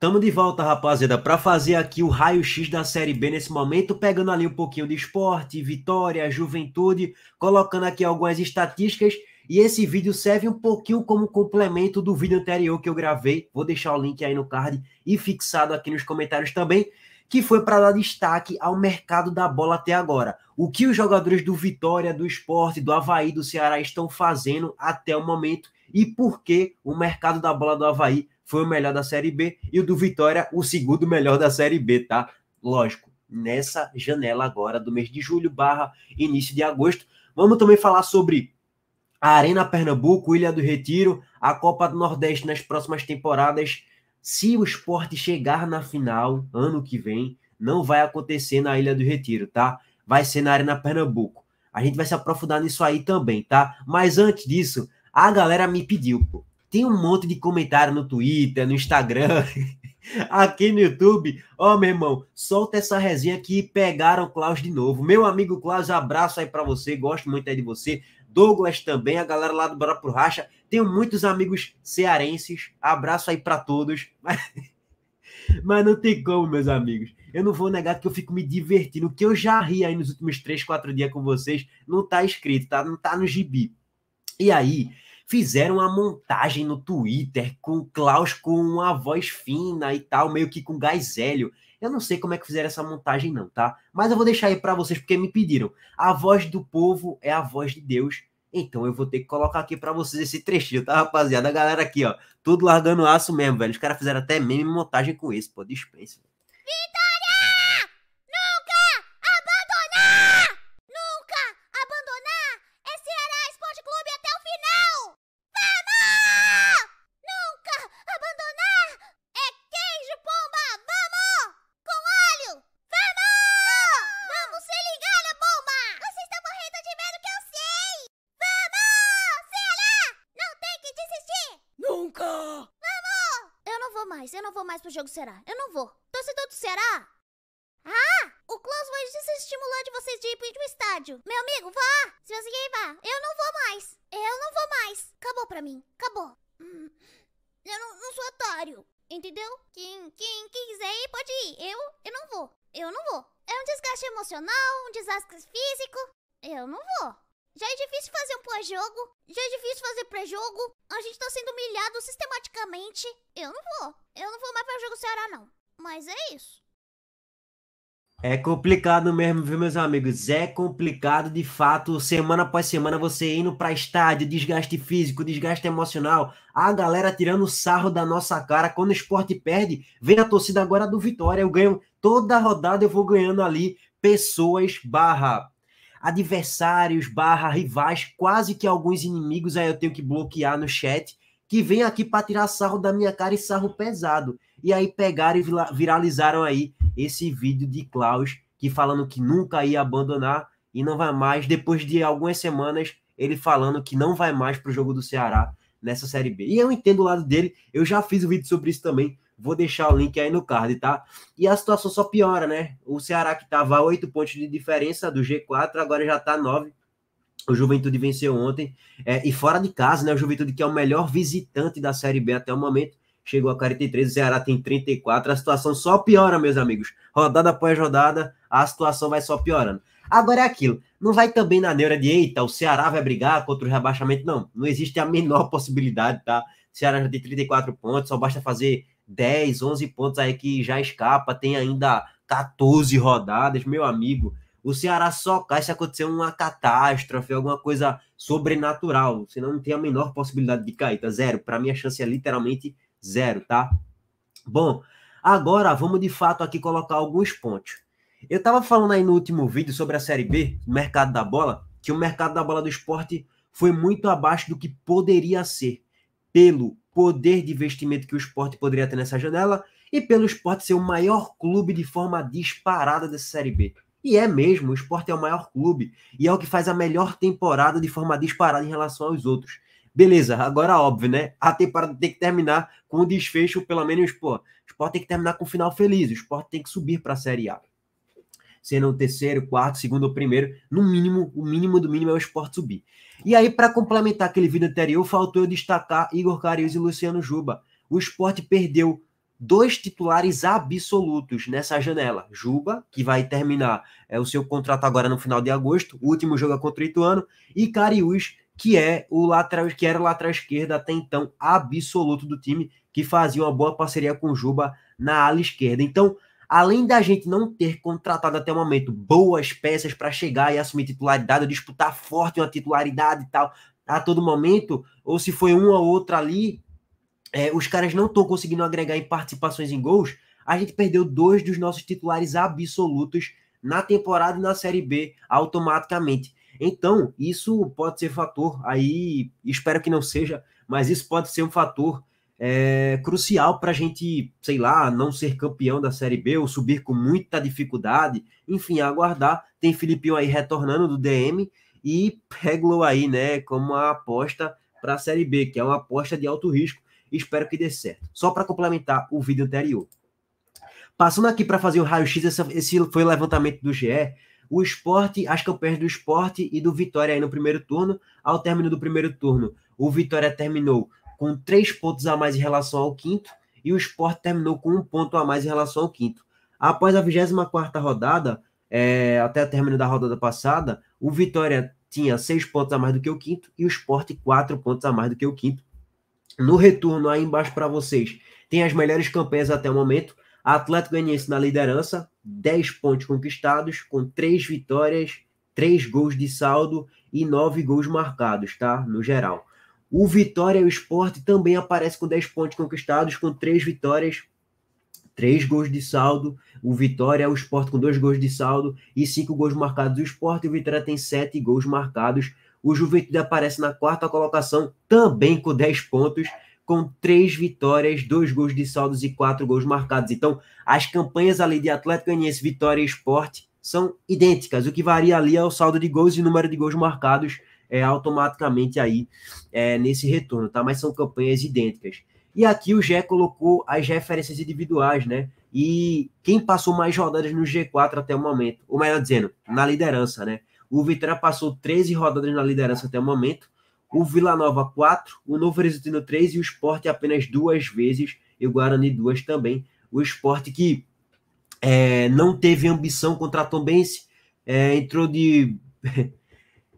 Tamo de volta, rapaziada, para fazer aqui o raio-x da Série B nesse momento, pegando ali um pouquinho de esporte, vitória, juventude, colocando aqui algumas estatísticas. E esse vídeo serve um pouquinho como complemento do vídeo anterior que eu gravei. Vou deixar o link aí no card e fixado aqui nos comentários também, que foi para dar destaque ao mercado da bola até agora. O que os jogadores do Vitória, do Esporte, do Havaí, do Ceará estão fazendo até o momento e por que o mercado da bola do Havaí foi o melhor da Série B e o do Vitória, o segundo melhor da Série B, tá? Lógico, nessa janela agora do mês de julho barra início de agosto. Vamos também falar sobre a Arena Pernambuco, Ilha do Retiro, a Copa do Nordeste nas próximas temporadas. Se o esporte chegar na final ano que vem, não vai acontecer na Ilha do Retiro, tá? Vai ser na Arena Pernambuco. A gente vai se aprofundar nisso aí também, tá? Mas antes disso, a galera me pediu, pô. Tem um monte de comentário no Twitter, no Instagram, aqui no YouTube. Ó, oh, meu irmão, solta essa resenha que pegaram o Klaus de novo. Meu amigo Klaus, abraço aí para você, gosto muito aí de você. Douglas também, a galera lá do Bora Pro Racha. Tenho muitos amigos cearenses, abraço aí para todos. Mas, não tem como, meus amigos. Eu não vou negar que eu fico me divertindo. O que eu já ri aí nos últimos 3, 4 dias com vocês não tá escrito, tá? Não tá no gibi. E aí, fizeram uma montagem no Twitter com Klaus com uma voz fina e tal, meio que com gás hélio. Eu não sei como é que fizeram essa montagem não, tá? Mas eu vou deixar aí para vocês porque me pediram. A voz do povo é a voz de Deus. Então eu vou ter que colocar aqui para vocês esse trechinho, tá, rapaziada? A galera aqui, ó, tudo largando aço mesmo, velho. Os caras fizeram até meme montagem com esse, pô, dispensa. mais, eu não vou mais pro jogo Será. Eu não vou. Torcedor do Será? Ah! O Klaus vai desestimular de vocês de ir pro estádio. Meu amigo, vá! Se você quer ir, vá. Eu não vou mais. Eu não vou mais. Acabou pra mim. Acabou. Hum. Eu não, não, sou otário. Entendeu? Quem, quem, quiser ir, pode ir. Eu, eu não vou. Eu não vou. É um desgaste emocional, um desastre físico. Eu não vou. Já é difícil fazer um pós-jogo, já é difícil fazer pré-jogo. A gente tá sendo humilhado sistematicamente. Eu não vou. Eu não vou mais pra jogo Ceará, não. Mas é isso. É complicado mesmo, viu, meus amigos? É complicado de fato, semana após semana, você indo para estádio, desgaste físico, desgaste emocional, a galera tirando sarro da nossa cara. Quando o esporte perde, vem a torcida agora do Vitória. Eu ganho toda rodada, eu vou ganhando ali pessoas barra adversários, barra, rivais, quase que alguns inimigos, aí eu tenho que bloquear no chat, que vem aqui para tirar sarro da minha cara e sarro pesado. E aí pegaram e viralizaram aí esse vídeo de Klaus, que falando que nunca ia abandonar e não vai mais, depois de algumas semanas, ele falando que não vai mais para o jogo do Ceará nessa Série B. E eu entendo o lado dele, eu já fiz um vídeo sobre isso também, Vou deixar o link aí no card, tá? E a situação só piora, né? O Ceará que estava a 8 pontos de diferença do G4, agora já está 9. O Juventude venceu ontem. É, e fora de casa, né? O Juventude que é o melhor visitante da Série B até o momento. Chegou a 43, o Ceará tem 34. A situação só piora, meus amigos. Rodada após rodada, a situação vai só piorando. Agora é aquilo. Não vai também na neura de, eita, o Ceará vai brigar contra o rebaixamento. Não, não existe a menor possibilidade, tá? O Ceará já tem 34 pontos, só basta fazer 10, 11 pontos aí que já escapa, tem ainda 14 rodadas, meu amigo. O Ceará só cai se acontecer uma catástrofe, alguma coisa sobrenatural, senão não tem a menor possibilidade de cair, tá zero. Para mim a chance é literalmente zero, tá? Bom, agora vamos de fato aqui colocar alguns pontos. Eu tava falando aí no último vídeo sobre a Série B, mercado da bola, que o mercado da bola do esporte foi muito abaixo do que poderia ser, pelo poder de investimento que o esporte poderia ter nessa janela e pelo esporte ser o maior clube de forma disparada dessa Série B. E é mesmo, o esporte é o maior clube e é o que faz a melhor temporada de forma disparada em relação aos outros. Beleza, agora óbvio, né? A temporada tem que terminar com o desfecho, pelo menos, pô, o esporte tem que terminar com um final feliz, o esporte tem que subir para a Série A sendo o terceiro, quarto, segundo ou primeiro, no mínimo, o mínimo do mínimo é o esporte subir. E aí, para complementar aquele vídeo anterior, faltou eu destacar Igor Carius e Luciano Juba. O esporte perdeu dois titulares absolutos nessa janela. Juba, que vai terminar é, o seu contrato agora no final de agosto, último jogo é contra o Ituano, e Carius, que é o lateral, que era o lateral esquerdo até então absoluto do time, que fazia uma boa parceria com Juba na ala esquerda. Então, além da gente não ter contratado até o momento boas peças para chegar e assumir titularidade, ou disputar forte uma titularidade e tal, a todo momento, ou se foi uma ou outra ali, é, os caras não estão conseguindo agregar em participações em gols, a gente perdeu dois dos nossos titulares absolutos na temporada e na Série B automaticamente. Então, isso pode ser fator aí, espero que não seja, mas isso pode ser um fator é, crucial para a gente, sei lá, não ser campeão da Série B ou subir com muita dificuldade. Enfim, aguardar. Tem Filipinho aí retornando do DM e Peglo aí, né, como a aposta para a Série B, que é uma aposta de alto risco. Espero que dê certo. Só para complementar o vídeo anterior. Passando aqui para fazer o raio-x, esse foi o levantamento do GE. O esporte, as campanhas do esporte e do Vitória aí no primeiro turno. Ao término do primeiro turno, o Vitória terminou com três pontos a mais em relação ao quinto, e o Sport terminou com um ponto a mais em relação ao quinto. Após a 24 rodada, é, até o término da rodada passada, o Vitória tinha seis pontos a mais do que o quinto e o Sport quatro pontos a mais do que o quinto. No retorno, aí embaixo para vocês, tem as melhores campanhas até o momento. Atlético Goianiense na liderança, 10 pontos conquistados, com 3 vitórias, 3 gols de saldo e 9 gols marcados, tá? No geral. O Vitória e o Esporte também aparece com 10 pontos conquistados, com 3 vitórias, 3 gols de saldo. O Vitória, o Esporte com 2 gols de saldo e 5 gols marcados. O Esporte e o Vitória tem 7 gols marcados. O Juventude aparece na quarta colocação, também com 10 pontos, com 3 vitórias, 2 gols de saldo e 4 gols marcados. Então, as campanhas ali de Atlético Goianiense, Vitória e Esporte são idênticas. O que varia ali é o saldo de gols e número de gols marcados é, automaticamente aí é, nesse retorno, tá? Mas são campanhas idênticas. E aqui o Gé colocou as referências individuais, né? E quem passou mais rodadas no G4 até o momento, ou melhor dizendo, na liderança, né? O Vitória passou 13 rodadas na liderança até o momento, o Vila Nova 4, o Novo Horizontino 3 e o Sport apenas duas vezes, e o Guarani duas também. O Sport que é, não teve ambição contra a Tombense, é, entrou de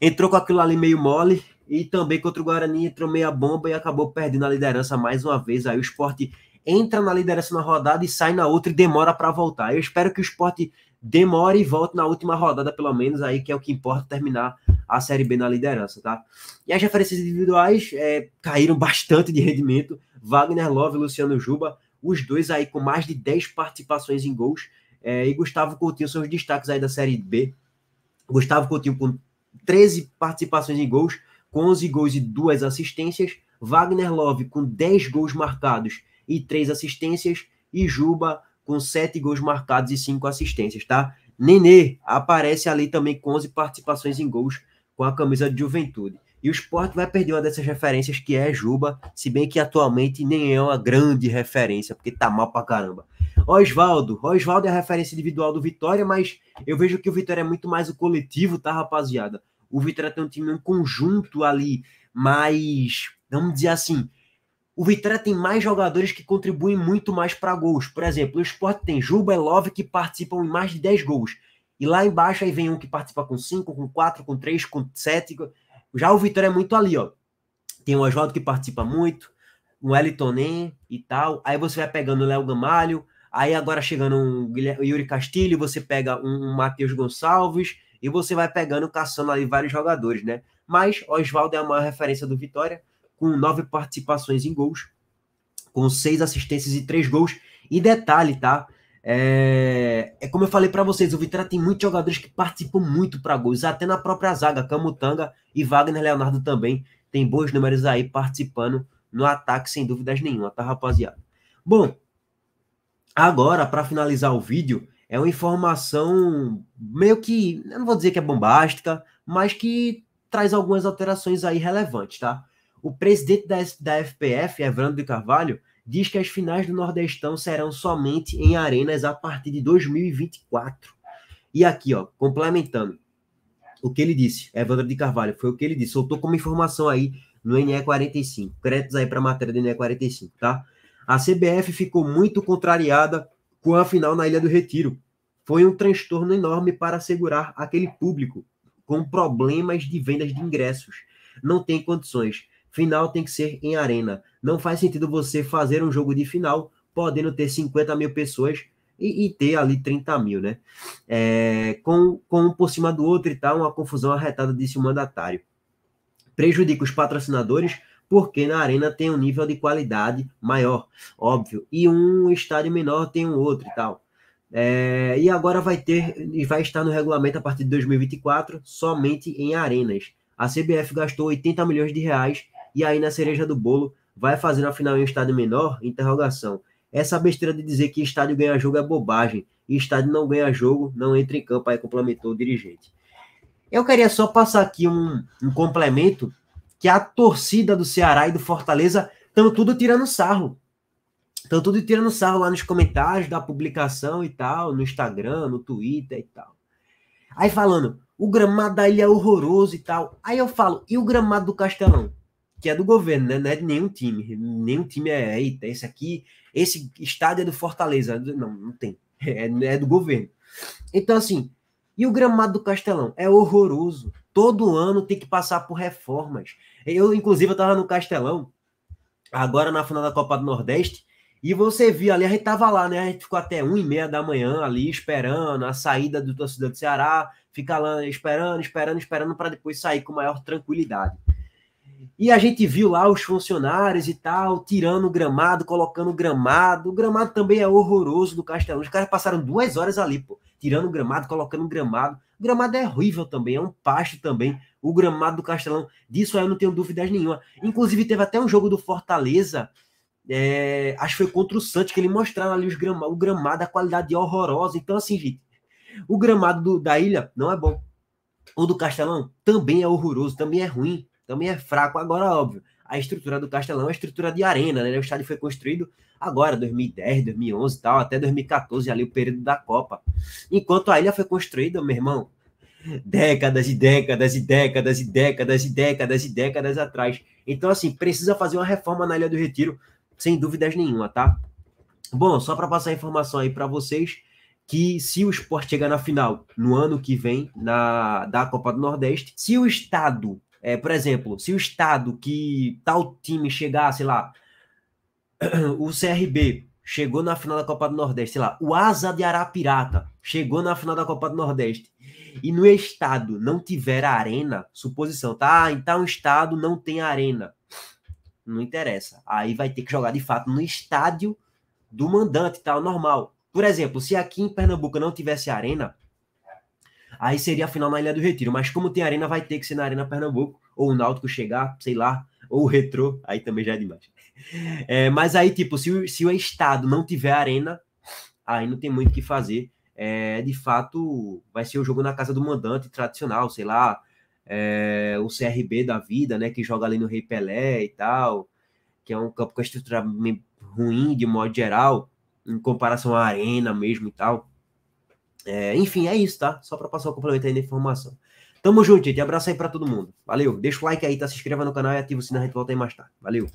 entrou com aquilo ali meio mole e também contra o Guarani entrou meia bomba e acabou perdendo a liderança mais uma vez. Aí o esporte entra na liderança na rodada e sai na outra e demora para voltar. Eu espero que o esporte demore e volte na última rodada, pelo menos, aí que é o que importa terminar a Série B na liderança, tá? E as referências individuais é, caíram bastante de rendimento. Wagner Love e Luciano Juba, os dois aí com mais de 10 participações em gols. É, e Gustavo Coutinho são os destaques aí da Série B. Gustavo Coutinho com 13 participações em gols, com 11 gols e 2 assistências. Wagner Love com 10 gols marcados e 3 assistências. E Juba com 7 gols marcados e 5 assistências, tá? Nenê aparece ali também com 11 participações em gols com a camisa de juventude. E o esporte vai perder uma dessas referências que é Juba, se bem que atualmente nem é uma grande referência, porque tá mal pra caramba. Oswaldo. Oswaldo é a referência individual do Vitória, mas eu vejo que o Vitória é muito mais o coletivo, tá, rapaziada? O Vitória tem um time um conjunto ali, mas vamos dizer assim, o Vitória tem mais jogadores que contribuem muito mais para gols. Por exemplo, o Sport tem Juba e Love que participam em mais de 10 gols. E lá embaixo aí vem um que participa com 5, com 4, com 3, com 7. Já o Vitória é muito ali, ó. Tem o Oswaldo que participa muito, o Wellington e tal. Aí você vai pegando o Léo Gamalho, Aí agora chegando um Yuri Castilho, você pega um, um Matheus Gonçalves e você vai pegando, caçando ali vários jogadores, né? Mas Oswaldo é a maior referência do Vitória, com nove participações em gols, com seis assistências e três gols. E detalhe, tá? É, é como eu falei para vocês, o Vitória tem muitos jogadores que participam muito para gols, até na própria zaga, Camutanga e Wagner Leonardo também tem bons números aí participando no ataque, sem dúvidas nenhuma, tá, rapaziada? Bom, Agora, para finalizar o vídeo, é uma informação meio que, eu não vou dizer que é bombástica, mas que traz algumas alterações aí relevantes, tá? O presidente da, da FPF, Evandro de Carvalho, diz que as finais do Nordestão serão somente em arenas a partir de 2024. E aqui, ó, complementando o que ele disse, Evandro de Carvalho, foi o que ele disse, soltou como informação aí no NE45. Créditos aí para a matéria do NE45, tá? A CBF ficou muito contrariada com a final na Ilha do Retiro. Foi um transtorno enorme para assegurar aquele público, com problemas de vendas de ingressos. Não tem condições. Final tem que ser em arena. Não faz sentido você fazer um jogo de final podendo ter 50 mil pessoas e, e ter ali 30 mil, né? É, com, com um por cima do outro e tal, uma confusão arretada, disse o mandatário. Prejudica os patrocinadores, porque na arena tem um nível de qualidade maior, óbvio. E um estádio menor tem um outro e tal. É, e agora vai ter e vai estar no regulamento a partir de 2024 somente em arenas. A CBF gastou 80 milhões de reais e aí na cereja do bolo vai fazer na final em um estádio menor? Interrogação. Essa besteira de dizer que estádio ganha jogo é bobagem. E estádio não ganha jogo, não entra em campo, aí complementou o dirigente. Eu queria só passar aqui um, um complemento que é a torcida do Ceará e do Fortaleza estão tudo tirando sarro. Estão tudo tirando sarro lá nos comentários da publicação e tal, no Instagram, no Twitter e tal. Aí falando, o gramado da ilha é horroroso e tal. Aí eu falo, e o gramado do Castelão? Que é do governo, né? Não é de nenhum time. Nenhum time é, eita, esse aqui, esse estádio é do Fortaleza. Não, não tem. É, é do governo. Então, assim, e o gramado do Castelão? É horroroso. Todo ano tem que passar por reformas. Eu, inclusive, eu tava no Castelão, agora na final da Copa do Nordeste, e você viu ali, a gente tava lá, né? A gente ficou até um e meia da manhã ali, esperando a saída do torcedor do Ceará, ficar lá esperando, esperando, esperando, para depois sair com maior tranquilidade. E a gente viu lá os funcionários e tal, tirando o gramado, colocando o gramado. O gramado também é horroroso do Castelão. Os caras passaram duas horas ali, pô tirando o gramado, colocando o gramado. O gramado é horrível também, é um pasto também. O gramado do Castelão, disso aí eu não tenho dúvidas nenhuma. Inclusive, teve até um jogo do Fortaleza, é, acho que foi contra o Santos, que ele mostraram ali os grama, o gramado, a qualidade horrorosa. Então, assim, gente, o gramado do, da ilha não é bom. O do Castelão também é horroroso, também é ruim, também é fraco. Agora, óbvio, a estrutura do Castelão é uma estrutura de arena, né? O estádio foi construído agora, 2010, 2011 e tal, até 2014, ali o período da Copa. Enquanto a ilha foi construída, meu irmão, décadas e décadas e décadas e décadas e décadas e décadas atrás. Então, assim, precisa fazer uma reforma na Ilha do Retiro, sem dúvidas nenhuma, tá? Bom, só para passar a informação aí para vocês, que se o esporte chegar na final no ano que vem, na, da Copa do Nordeste, se o estado é, por exemplo, se o estado que tal time chegar, sei lá, o CRB chegou na final da Copa do Nordeste, sei lá, o Asa de Arapirata chegou na final da Copa do Nordeste e no estado não tiver arena, suposição, tá? Ah, então o estado não tem arena. Não interessa. Aí vai ter que jogar de fato no estádio do mandante, tal, normal. Por exemplo, se aqui em Pernambuco não tivesse arena, Aí seria a final na Ilha do Retiro. Mas como tem arena, vai ter que ser na Arena Pernambuco, ou o Náutico chegar, sei lá, ou o Retro, aí também já é demais. É, mas aí, tipo, se o, se o Estado não tiver arena, aí não tem muito o que fazer. É, de fato, vai ser o jogo na casa do mandante tradicional, sei lá, é, o CRB da vida, né, que joga ali no Rei Pelé e tal, que é um campo com a estrutura ruim de modo geral, em comparação à arena mesmo e tal. É, enfim, é isso, tá? Só para passar o complemento aí da informação. Tamo junto, gente. Abraço aí para todo mundo. Valeu. Deixa o like aí, tá? Se inscreva no canal e ativa o sininho. A gente volta aí mais tarde. Valeu.